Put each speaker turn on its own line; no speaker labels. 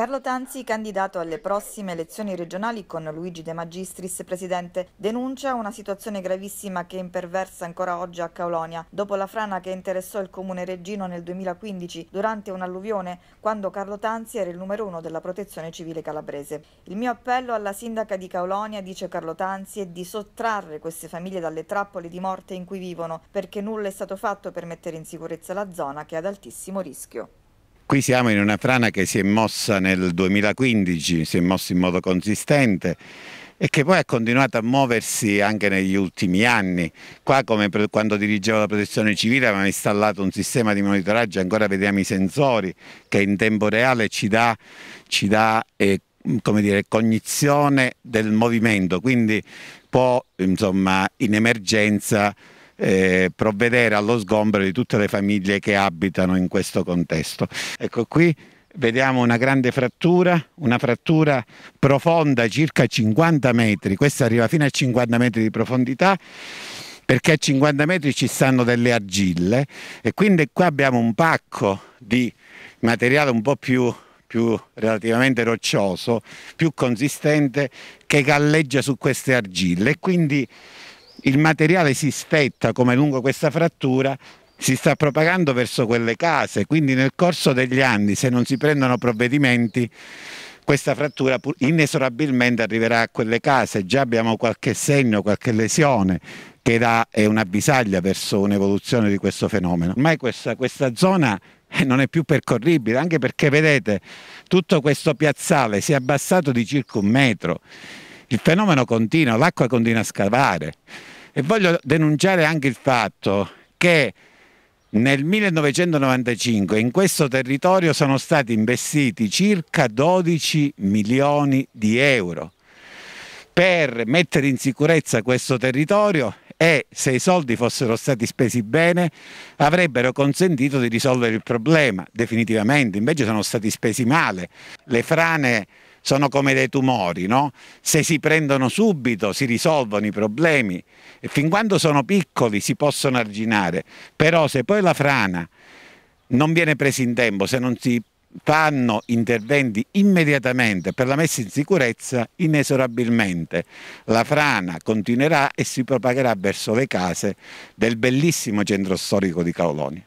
Carlo Tanzi, candidato alle prossime elezioni regionali con Luigi De Magistris, presidente, denuncia una situazione gravissima che imperversa ancora oggi a Caolonia, dopo la frana che interessò il comune reggino nel 2015 durante un'alluvione, quando Carlo Tanzi era il numero uno della protezione civile calabrese. Il mio appello alla sindaca di Caolonia, dice Carlo Tanzi, è di sottrarre queste famiglie dalle trappole di morte in cui vivono, perché nulla è stato fatto per mettere in sicurezza la zona che è ad altissimo rischio.
Qui siamo in una frana che si è mossa nel 2015, si è mossa in modo consistente e che poi ha continuato a muoversi anche negli ultimi anni. Qua come quando dirigevo la protezione civile avevamo installato un sistema di monitoraggio, ancora vediamo i sensori che in tempo reale ci dà, ci dà eh, dire, cognizione del movimento, quindi può insomma, in emergenza eh, provvedere allo sgombero di tutte le famiglie che abitano in questo contesto. Ecco qui vediamo una grande frattura, una frattura profonda circa 50 metri, questa arriva fino a 50 metri di profondità perché a 50 metri ci stanno delle argille e quindi qua abbiamo un pacco di materiale un po' più, più relativamente roccioso, più consistente che galleggia su queste argille e quindi il materiale si spetta come lungo questa frattura si sta propagando verso quelle case, quindi nel corso degli anni se non si prendono provvedimenti questa frattura inesorabilmente arriverà a quelle case, già abbiamo qualche segno, qualche lesione che dà, è una bisaglia verso un'evoluzione di questo fenomeno. Ormai questa, questa zona eh, non è più percorribile, anche perché vedete tutto questo piazzale si è abbassato di circa un metro il fenomeno continua, l'acqua continua a scavare. E voglio denunciare anche il fatto che nel 1995 in questo territorio sono stati investiti circa 12 milioni di euro per mettere in sicurezza questo territorio e se i soldi fossero stati spesi bene avrebbero consentito di risolvere il problema definitivamente, invece sono stati spesi male. Le frane sono come dei tumori, no? se si prendono subito si risolvono i problemi, e fin quando sono piccoli si possono arginare, però se poi la frana non viene presa in tempo, se non si fanno interventi immediatamente per la messa in sicurezza, inesorabilmente la frana
continuerà e si propagherà verso le case del bellissimo centro storico di Caolonia.